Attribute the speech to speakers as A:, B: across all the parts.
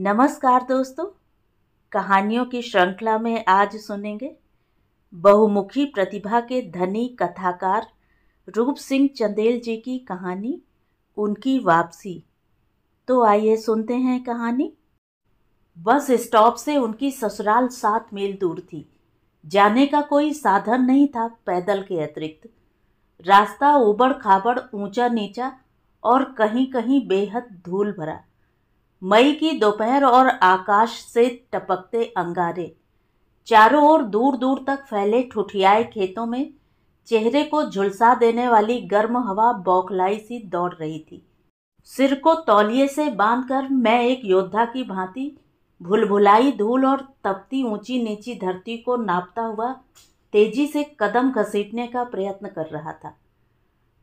A: नमस्कार दोस्तों कहानियों की श्रृंखला में आज सुनेंगे बहुमुखी प्रतिभा के धनी कथाकार रूप सिंह चंदेल जी की कहानी उनकी वापसी तो आइए सुनते हैं कहानी बस स्टॉप से उनकी ससुराल सात मील दूर थी जाने का कोई साधन नहीं था पैदल के अतिरिक्त रास्ता उबड़ खाबड़ ऊंचा नीचा और कहीं कहीं बेहद धूल भरा मई की दोपहर और आकाश से टपकते अंगारे चारों ओर दूर दूर तक फैले ठुठियाए खेतों में चेहरे को झुलसा देने वाली गर्म हवा बौखलाई सी दौड़ रही थी सिर को तौलिए से बांधकर मैं एक योद्धा की भांति भुलभुलाई धूल और तपती ऊंची नीची धरती को नापता हुआ तेजी से कदम घसीटने का प्रयत्न कर रहा था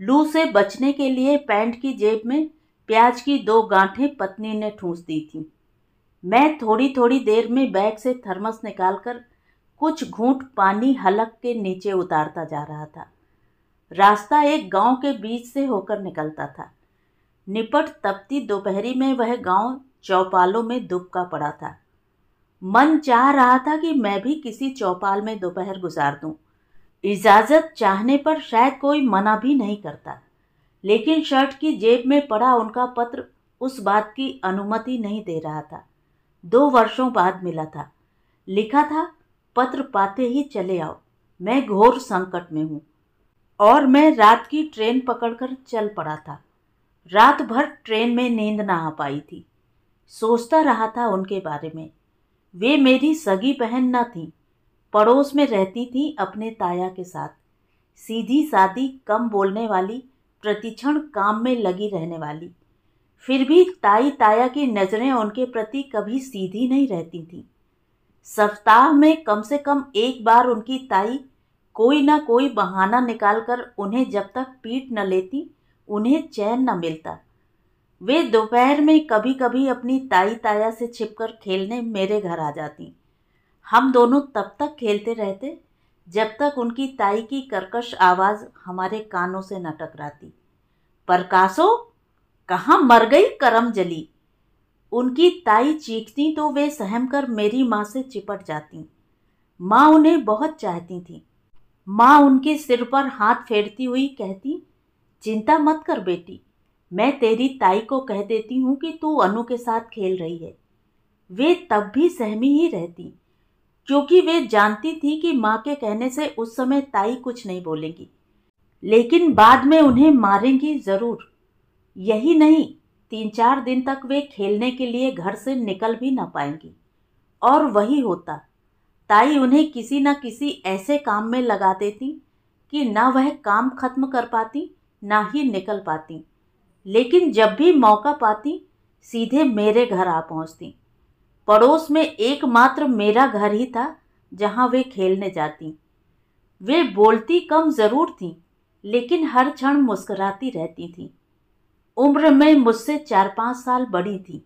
A: लू से बचने के लिए पैंट की जेब में प्याज की दो गांठें पत्नी ने ठूंस दी थी मैं थोड़ी थोड़ी देर में बैग से थर्मस निकालकर कुछ घूंट पानी हलक के नीचे उतारता जा रहा था रास्ता एक गांव के बीच से होकर निकलता था निपट तपती दोपहरी में वह गांव चौपालों में दुबका पड़ा था मन चाह रहा था कि मैं भी किसी चौपाल में दोपहर गुजार दूं। इजाज़त चाहने पर शायद कोई मना भी नहीं करता लेकिन शर्ट की जेब में पड़ा उनका पत्र उस बात की अनुमति नहीं दे रहा था दो वर्षों बाद मिला था लिखा था पत्र पाते ही चले आओ मैं घोर संकट में हूँ और मैं रात की ट्रेन पकड़कर चल पड़ा था रात भर ट्रेन में नींद ना आ पाई थी सोचता रहा था उनके बारे में वे मेरी सगी बहन न थी पड़ोस में रहती थी अपने ताया के साथ सीधी सादी कम बोलने वाली प्रतिक्षण काम में लगी रहने वाली फिर भी ताई ताया की नज़रें उनके प्रति कभी सीधी नहीं रहती थीं सप्ताह में कम से कम एक बार उनकी ताई कोई ना कोई बहाना निकालकर उन्हें जब तक पीट न लेती उन्हें चैन न मिलता वे दोपहर में कभी कभी अपनी ताई ताया से छिपकर खेलने मेरे घर आ जाती हम दोनों तब तक खेलते रहते जब तक उनकी ताई की करकश आवाज़ हमारे कानों से न टकराती प्रकाशो कहाँ मर गई करम जली उनकी ताई चीखती तो वे सहम कर मेरी माँ से चिपट जाती माँ उन्हें बहुत चाहती थी माँ उनके सिर पर हाथ फेरती हुई कहती चिंता मत कर बेटी मैं तेरी ताई को कह देती हूँ कि तू अनु के साथ खेल रही है वे तब भी सहमी ही रहती क्योंकि वे जानती थी कि माँ के कहने से उस समय ताई कुछ नहीं बोलेंगी लेकिन बाद में उन्हें मारेंगी ज़रूर यही नहीं तीन चार दिन तक वे खेलने के लिए घर से निकल भी ना पाएंगी और वही होता ताई उन्हें किसी न किसी ऐसे काम में लगा देती कि ना वह काम खत्म कर पाती ना ही निकल पाती लेकिन जब भी मौका पाती सीधे मेरे घर आ पहुंचती पड़ोस में एकमात्र मेरा घर ही था जहां वे खेलने जाती वे बोलती कम ज़रूर थीं लेकिन हर क्षण मुस्कुराती रहती थी उम्र में मुझसे चार पाँच साल बड़ी थी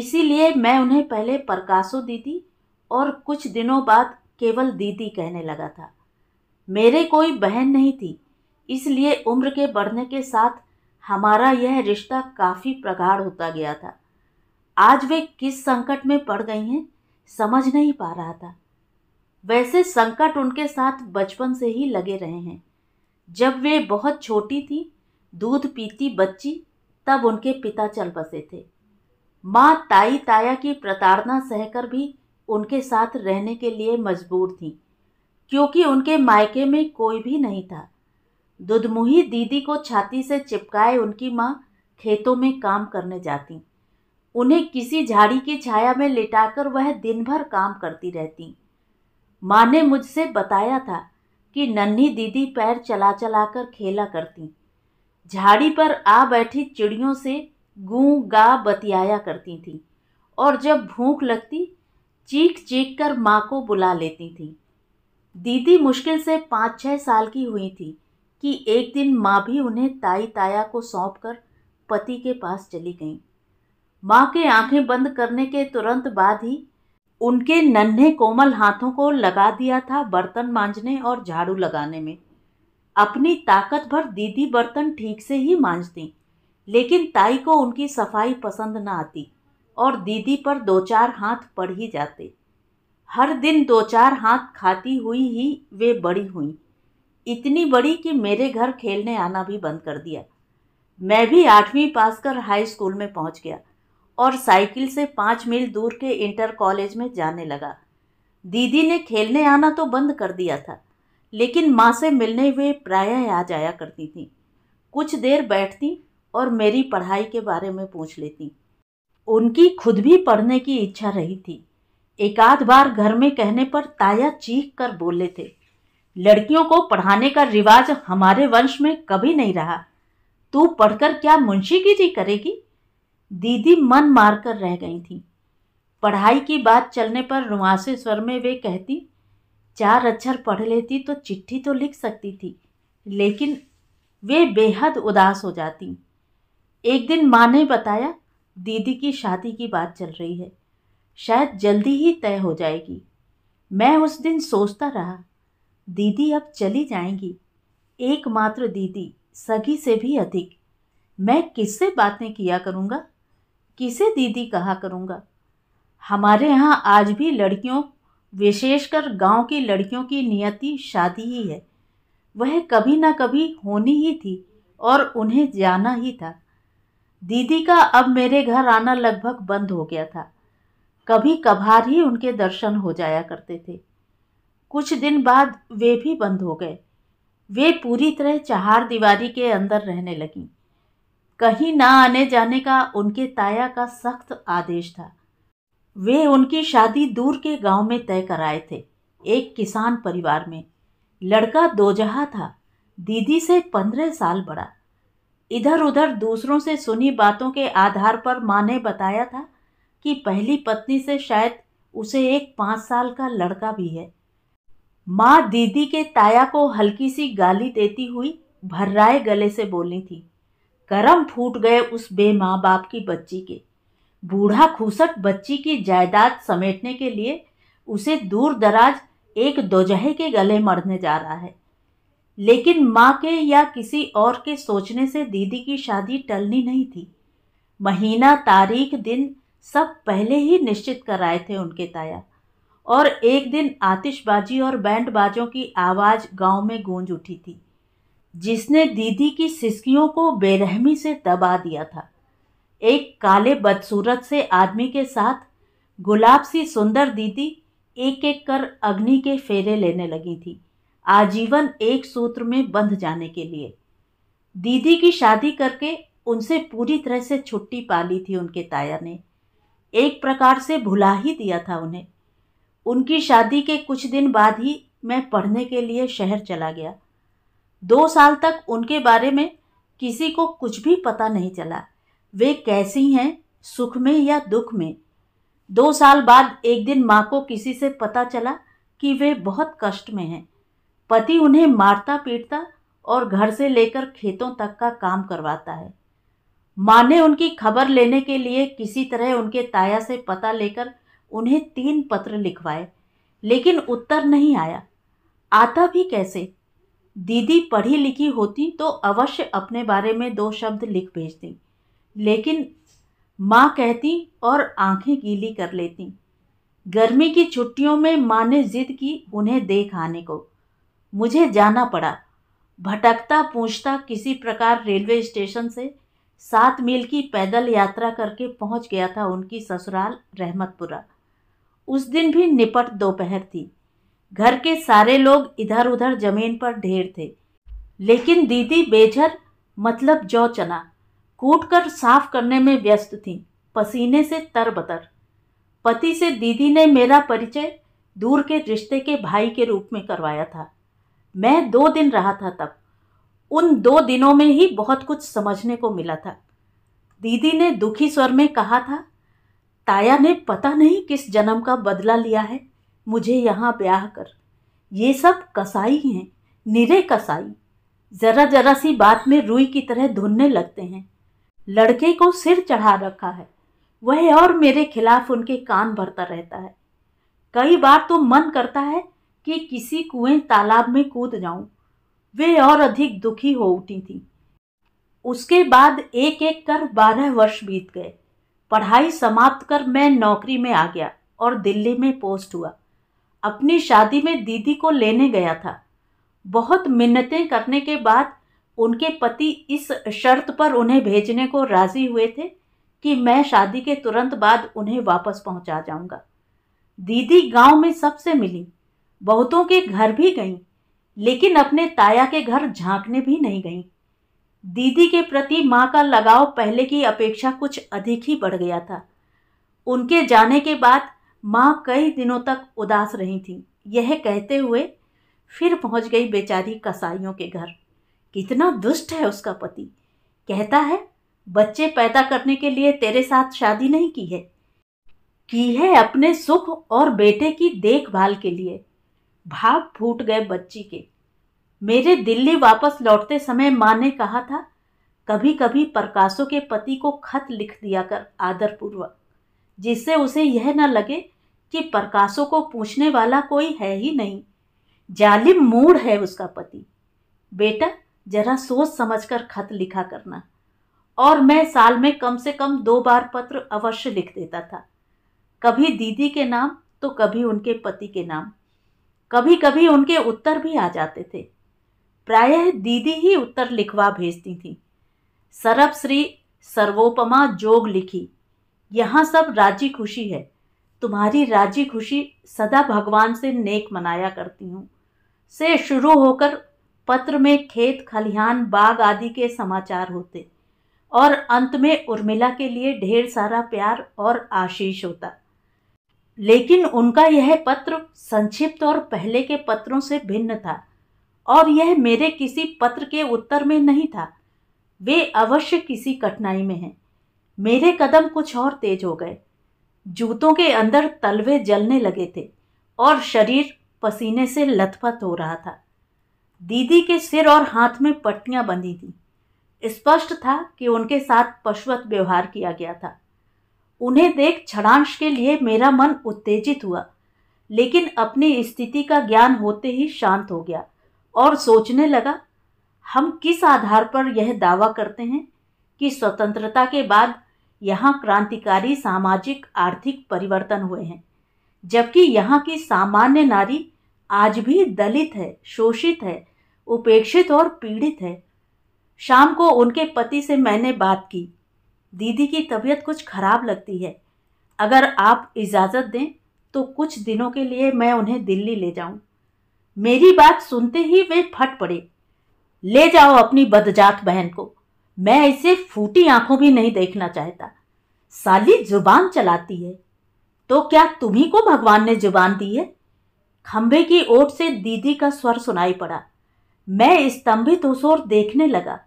A: इसीलिए मैं उन्हें पहले प्रकाशो दीदी और कुछ दिनों बाद केवल दीदी कहने लगा था मेरे कोई बहन नहीं थी इसलिए उम्र के बढ़ने के साथ हमारा यह रिश्ता काफ़ी प्रगाढ़ होता गया था आज वे किस संकट में पड़ गई हैं समझ नहीं पा रहा था वैसे संकट उनके साथ बचपन से ही लगे रहे हैं जब वे बहुत छोटी थी दूध पीती बच्ची तब उनके पिता चल बसे थे माँ ताई ताया की प्रताड़ना सहकर भी उनके साथ रहने के लिए मजबूर थी क्योंकि उनके मायके में कोई भी नहीं था दुधमुही दीदी को छाती से चिपकाए उनकी माँ खेतों में काम करने जाती उन्हें किसी झाड़ी की छाया में लिटाकर वह दिन भर काम करती रहती माँ ने मुझसे बताया था कि नन्ही दीदी पैर चला चला कर खेला करती झाड़ी पर आ बैठी चिड़ियों से गूँ गा बतियाया करती थी और जब भूख लगती चीख चीख कर माँ को बुला लेती थी दीदी मुश्किल से पाँच छः साल की हुई थी कि एक दिन माँ भी उन्हें ताई ताया को सौंप कर पति के पास चली गईं माँ के आंखें बंद करने के तुरंत बाद ही उनके नन्हे कोमल हाथों को लगा दिया था बर्तन मांजने और झाड़ू लगाने में अपनी ताकत भर दीदी बर्तन ठीक से ही मांजती लेकिन ताई को उनकी सफाई पसंद न आती और दीदी पर दो चार हाथ पड़ ही जाते हर दिन दो चार हाथ खाती हुई ही वे बड़ी हुई इतनी बड़ी कि मेरे घर खेलने आना भी बंद कर दिया मैं भी आठवीं पास कर हाई स्कूल में पहुंच गया और साइकिल से पाँच मील दूर के इंटर कॉलेज में जाने लगा दीदी ने खेलने आना तो बंद कर दिया था लेकिन माँ से मिलने वे प्रायः आ जाया करती थी कुछ देर बैठती और मेरी पढ़ाई के बारे में पूछ लेती उनकी खुद भी पढ़ने की इच्छा रही थी एकाध बार घर में कहने पर ताया चीख कर बोले थे लड़कियों को पढ़ाने का रिवाज हमारे वंश में कभी नहीं रहा तू पढ़कर क्या जी करेगी दीदी मन मार कर रह गई थी पढ़ाई की बात चलने पर रुआसे स्वर में वे कहती चार अक्षर पढ़ लेती तो चिट्ठी तो लिख सकती थी लेकिन वे बेहद उदास हो जाती एक दिन माँ ने बताया दीदी की शादी की बात चल रही है शायद जल्दी ही तय हो जाएगी मैं उस दिन सोचता रहा दीदी अब चली जाएंगी एकमात्र दीदी सगी से भी अधिक मैं किससे बातें किया करूँगा किसे दीदी कहा करूँगा हमारे यहाँ आज भी लड़कियों विशेषकर गांव की लड़कियों की नियति शादी ही है वह कभी ना कभी होनी ही थी और उन्हें जाना ही था दीदी का अब मेरे घर आना लगभग बंद हो गया था कभी कभार ही उनके दर्शन हो जाया करते थे कुछ दिन बाद वे भी बंद हो गए वे पूरी तरह चहार दीवारी के अंदर रहने लगीं कहीं ना आने जाने का उनके ताया का सख्त आदेश था वे उनकी शादी दूर के गांव में तय कराए थे एक किसान परिवार में लड़का दोजहा था दीदी से पंद्रह साल बड़ा इधर उधर दूसरों से सुनी बातों के आधार पर माँ ने बताया था कि पहली पत्नी से शायद उसे एक पाँच साल का लड़का भी है माँ दीदी के ताया को हल्की सी गाली देती हुई भर्राए गले से बोली थी करम फूट गए उस बे माँ बाप की बच्ची के बूढ़ा खूसट बच्ची की जायदाद समेटने के लिए उसे दूर दराज एक दोजहे के गले मरने जा रहा है लेकिन माँ के या किसी और के सोचने से दीदी की शादी टलनी नहीं थी महीना तारीख दिन सब पहले ही निश्चित कराए थे उनके ताया और एक दिन आतिशबाजी और बैंड बाजों की आवाज़ गांव में गूंज उठी थी जिसने दीदी की सिस्कियों को बेरहमी से दबा दिया था एक काले बदसूरत से आदमी के साथ गुलाब सी सुंदर दीदी एक एक कर अग्नि के फेरे लेने लगी थी आजीवन एक सूत्र में बंध जाने के लिए दीदी की शादी करके उनसे पूरी तरह से छुट्टी पा ली थी उनके ताया ने एक प्रकार से भुला ही दिया था उन्हें उनकी शादी के कुछ दिन बाद ही मैं पढ़ने के लिए शहर चला गया दो साल तक उनके बारे में किसी को कुछ भी पता नहीं चला वे कैसी हैं सुख में या दुख में दो साल बाद एक दिन माँ को किसी से पता चला कि वे बहुत कष्ट में हैं पति उन्हें मारता पीटता और घर से लेकर खेतों तक का काम करवाता है माँ ने उनकी खबर लेने के लिए किसी तरह उनके ताया से पता लेकर उन्हें तीन पत्र लिखवाए लेकिन उत्तर नहीं आया आता भी कैसे दीदी पढ़ी लिखी होती तो अवश्य अपने बारे में दो शब्द लिख भेजती लेकिन माँ कहती और आंखें गीली कर लेती गर्मी की छुट्टियों में माँ ने जिद की उन्हें देख आने को मुझे जाना पड़ा भटकता पूछता किसी प्रकार रेलवे स्टेशन से सात मील की पैदल यात्रा करके पहुंच गया था उनकी ससुराल रहमतपुरा उस दिन भी निपट दोपहर थी घर के सारे लोग इधर उधर जमीन पर ढेर थे लेकिन दीदी बेझर मतलब जौ चना कूट कर साफ करने में व्यस्त थी पसीने से तर बतर पति से दीदी ने मेरा परिचय दूर के रिश्ते के भाई के रूप में करवाया था मैं दो दिन रहा था तब उन दो दिनों में ही बहुत कुछ समझने को मिला था दीदी ने दुखी स्वर में कहा था ताया ने पता नहीं किस जन्म का बदला लिया है मुझे यहाँ ब्याह कर ये सब कसाई हैं निरे कसाई ज़रा ज़रा सी बात में रुई की तरह धुनने लगते हैं लड़के को सिर चढ़ा रखा है वह और मेरे खिलाफ उनके कान भरता रहता है कई बार तो मन करता है कि किसी कुएं तालाब में कूद जाऊं। वे और अधिक दुखी हो उठी थी उसके बाद एक एक कर बारह वर्ष बीत गए पढ़ाई समाप्त कर मैं नौकरी में आ गया और दिल्ली में पोस्ट हुआ अपनी शादी में दीदी को लेने गया था बहुत मिन्नतें करने के बाद उनके पति इस शर्त पर उन्हें भेजने को राज़ी हुए थे कि मैं शादी के तुरंत बाद उन्हें वापस पहुंचा जाऊंगा दीदी गांव में सबसे मिली बहुतों के घर भी गईं लेकिन अपने ताया के घर झांकने भी नहीं गईं दीदी के प्रति माँ का लगाव पहले की अपेक्षा कुछ अधिक ही बढ़ गया था उनके जाने के बाद माँ कई दिनों तक उदास रही थी यह कहते हुए फिर पहुँच गई बेचारी कसाईयों के घर कितना दुष्ट है उसका पति कहता है बच्चे पैदा करने के लिए तेरे साथ शादी नहीं की है की है अपने सुख और बेटे की देखभाल के लिए भाव फूट गए बच्ची के मेरे दिल्ली वापस लौटते समय माँ ने कहा था कभी कभी प्रकाशों के पति को खत लिख दिया कर आदरपूर्वक जिससे उसे यह न लगे कि प्रकाशों को पूछने वाला कोई है ही नहीं जालिम मूड है उसका पति बेटा जरा सोच समझकर खत लिखा करना और मैं साल में कम से कम दो बार पत्र अवश्य लिख देता था कभी दीदी के नाम तो कभी उनके पति के नाम कभी कभी उनके उत्तर भी आ जाते थे प्रायः दीदी ही उत्तर लिखवा भेजती थी सरब श्री सर्वोपमा जोग लिखी यहाँ सब राजी खुशी है तुम्हारी राजी खुशी सदा भगवान से नेक मनाया करती हूँ से शुरू होकर पत्र में खेत खलिहान बाग आदि के समाचार होते और अंत में उर्मिला के लिए ढेर सारा प्यार और आशीष होता लेकिन उनका यह पत्र संक्षिप्त और पहले के पत्रों से भिन्न था और यह मेरे किसी पत्र के उत्तर में नहीं था वे अवश्य किसी कठिनाई में हैं मेरे कदम कुछ और तेज हो गए जूतों के अंदर तलवे जलने लगे थे और शरीर पसीने से लथपथ हो रहा था दीदी के सिर और हाथ में पट्टियां बंधी थीं स्पष्ट था कि उनके साथ पशुवत व्यवहार किया गया था उन्हें देख छड़ांश के लिए मेरा मन उत्तेजित हुआ लेकिन अपनी स्थिति का ज्ञान होते ही शांत हो गया और सोचने लगा हम किस आधार पर यह दावा करते हैं कि स्वतंत्रता के बाद यहाँ क्रांतिकारी सामाजिक आर्थिक परिवर्तन हुए हैं जबकि यहाँ की सामान्य नारी आज भी दलित है शोषित है उपेक्षित और पीड़ित है शाम को उनके पति से मैंने बात की दीदी की तबीयत कुछ खराब लगती है अगर आप इजाज़त दें तो कुछ दिनों के लिए मैं उन्हें दिल्ली ले जाऊं। मेरी बात सुनते ही वे फट पड़े ले जाओ अपनी बदजात बहन को मैं इसे फूटी आंखों भी नहीं देखना चाहता साली जुबान चलाती है तो क्या तुम्ही को भगवान ने जुबान दी है खंभे की ओट से दीदी का स्वर सुनाई पड़ा मैं स्तंभित उस ओर देखने लगा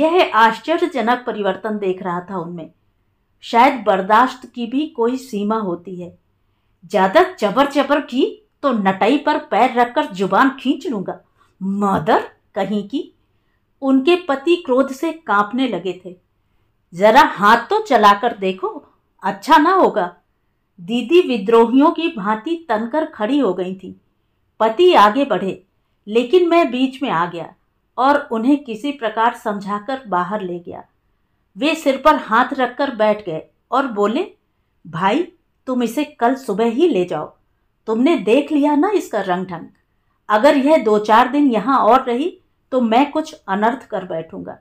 A: यह आश्चर्यजनक परिवर्तन देख रहा था उनमें शायद बर्दाश्त की भी कोई सीमा होती है ज़्यादा चबर चबर की तो नटाई पर पैर रखकर जुबान खींच लूंगा मदर कहीं की उनके पति क्रोध से कांपने लगे थे जरा हाथ तो चलाकर देखो अच्छा ना होगा दीदी विद्रोहियों की भांति तनकर खड़ी हो गई थी पति आगे बढ़े लेकिन मैं बीच में आ गया और उन्हें किसी प्रकार समझाकर बाहर ले गया वे सिर पर हाथ रखकर बैठ गए और बोले भाई तुम इसे कल सुबह ही ले जाओ तुमने देख लिया ना इसका रंग ढंग अगर यह दो चार दिन यहाँ और रही तो मैं कुछ अनर्थ कर बैठूंगा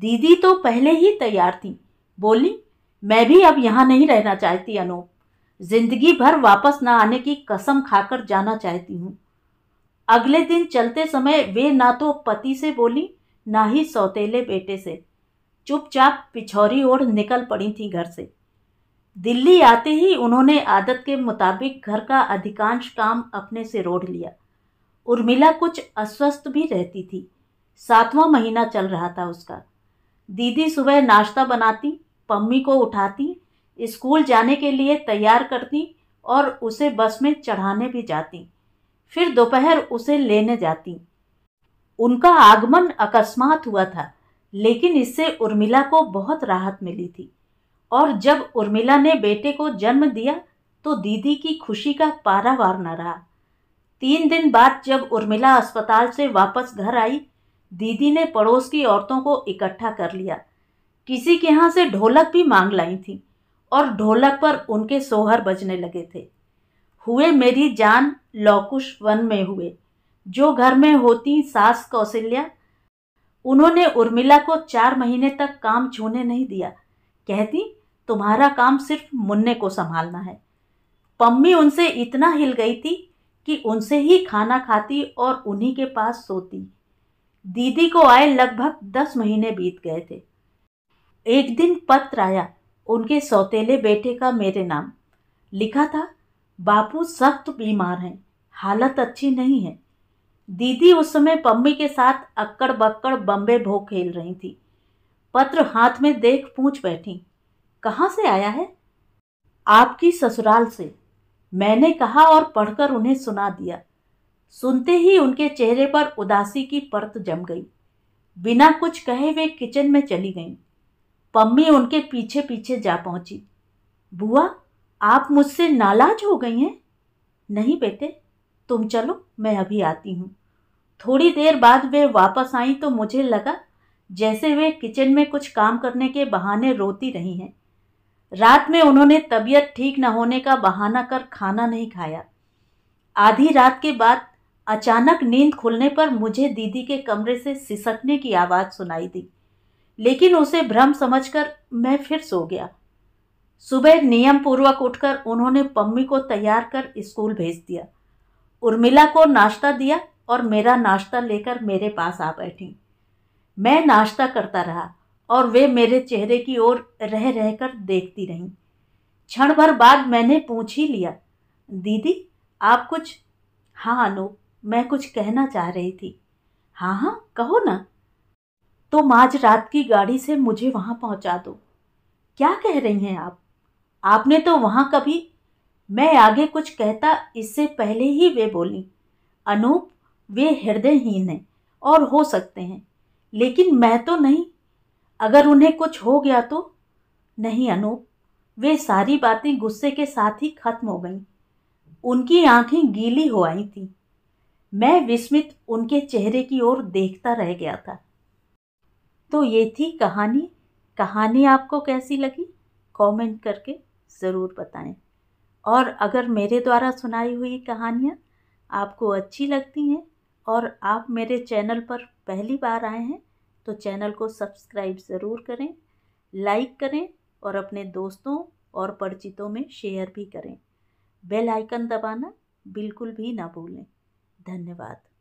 A: दीदी तो पहले ही तैयार थी बोली मैं भी अब यहाँ नहीं रहना चाहती अनूप जिंदगी भर वापस न आने की कसम खाकर जाना चाहती हूँ अगले दिन चलते समय वे ना तो पति से बोली ना ही सौतेले बेटे से चुपचाप पिछौरी ओर निकल पड़ी थी घर से दिल्ली आते ही उन्होंने आदत के मुताबिक घर का अधिकांश काम अपने से रोड लिया उर्मिला कुछ अस्वस्थ भी रहती थी सातवां महीना चल रहा था उसका दीदी सुबह नाश्ता बनाती पम्मी को उठाती स्कूल जाने के लिए तैयार करती और उसे बस में चढ़ाने भी जाती फिर दोपहर उसे लेने जाती उनका आगमन अकस्मात हुआ था लेकिन इससे उर्मिला को बहुत राहत मिली थी और जब उर्मिला ने बेटे को जन्म दिया तो दीदी की खुशी का पारावार न रहा तीन दिन बाद जब उर्मिला अस्पताल से वापस घर आई दीदी ने पड़ोस की औरतों को इकट्ठा कर लिया किसी के यहाँ से ढोलक भी मांग लाई थी और ढोलक पर उनके सोहर बजने लगे थे हुए मेरी जान लौकुश वन में हुए जो घर में होती सास कौशल्या उन्होंने उर्मिला को चार महीने तक काम छूने नहीं दिया कहती तुम्हारा काम सिर्फ मुन्ने को संभालना है पम्मी उनसे इतना हिल गई थी कि उनसे ही खाना खाती और उन्हीं के पास सोती दीदी को आए लगभग दस महीने बीत गए थे एक दिन पत्र आया उनके सौतेले बेटे का मेरे नाम लिखा था बापू सख्त बीमार हैं हालत अच्छी नहीं है दीदी उस समय पम्मी के साथ अक्कड़ बक्कड़ बम्बे भो खेल रही थी पत्र हाथ में देख पूछ बैठी कहाँ से आया है आपकी ससुराल से मैंने कहा और पढ़कर उन्हें सुना दिया सुनते ही उनके चेहरे पर उदासी की परत जम गई बिना कुछ कहे वे किचन में चली गईं पम्मी उनके पीछे पीछे जा पहुंची बुआ आप मुझसे नालाज हो गई हैं नहीं बेटे तुम चलो मैं अभी आती हूँ थोड़ी देर बाद वे वापस आई तो मुझे लगा जैसे वे किचन में कुछ काम करने के बहाने रोती रही हैं रात में उन्होंने तबीयत ठीक न होने का बहाना कर खाना नहीं खाया आधी रात के बाद अचानक नींद खुलने पर मुझे दीदी के कमरे से सिसकने की आवाज़ सुनाई दी लेकिन उसे भ्रम समझकर मैं फिर सो गया सुबह नियम पूर्वक उठकर उन्होंने पम्मी को तैयार कर स्कूल भेज दिया उर्मिला को नाश्ता दिया और मेरा नाश्ता लेकर मेरे पास आ बैठी मैं नाश्ता करता रहा और वे मेरे चेहरे की ओर रह रहकर देखती रहीं क्षण भर बाद मैंने पूछ ही लिया दीदी आप कुछ हाँ अनूप मैं कुछ कहना चाह रही थी हाँ हाँ कहो ना तुम तो आज रात की गाड़ी से मुझे वहाँ पहुँचा दो क्या कह रही हैं आप आपने तो वहाँ कभी मैं आगे कुछ कहता इससे पहले ही वे बोली अनूप वे हृदयहीन हैं और हो सकते हैं लेकिन मैं तो नहीं अगर उन्हें कुछ हो गया तो नहीं अनूप वे सारी बातें गुस्से के साथ ही खत्म हो गईं उनकी आंखें गीली हो आई थीं मैं विस्मित उनके चेहरे की ओर देखता रह गया था तो ये थी कहानी कहानी आपको कैसी लगी कमेंट करके ज़रूर बताएं और अगर मेरे द्वारा सुनाई हुई कहानियाँ आपको अच्छी लगती हैं और आप मेरे चैनल पर पहली बार आए हैं तो चैनल को सब्सक्राइब ज़रूर करें लाइक करें और अपने दोस्तों और परिचितों में शेयर भी करें बेल आइकन दबाना बिल्कुल भी ना भूलें धन्यवाद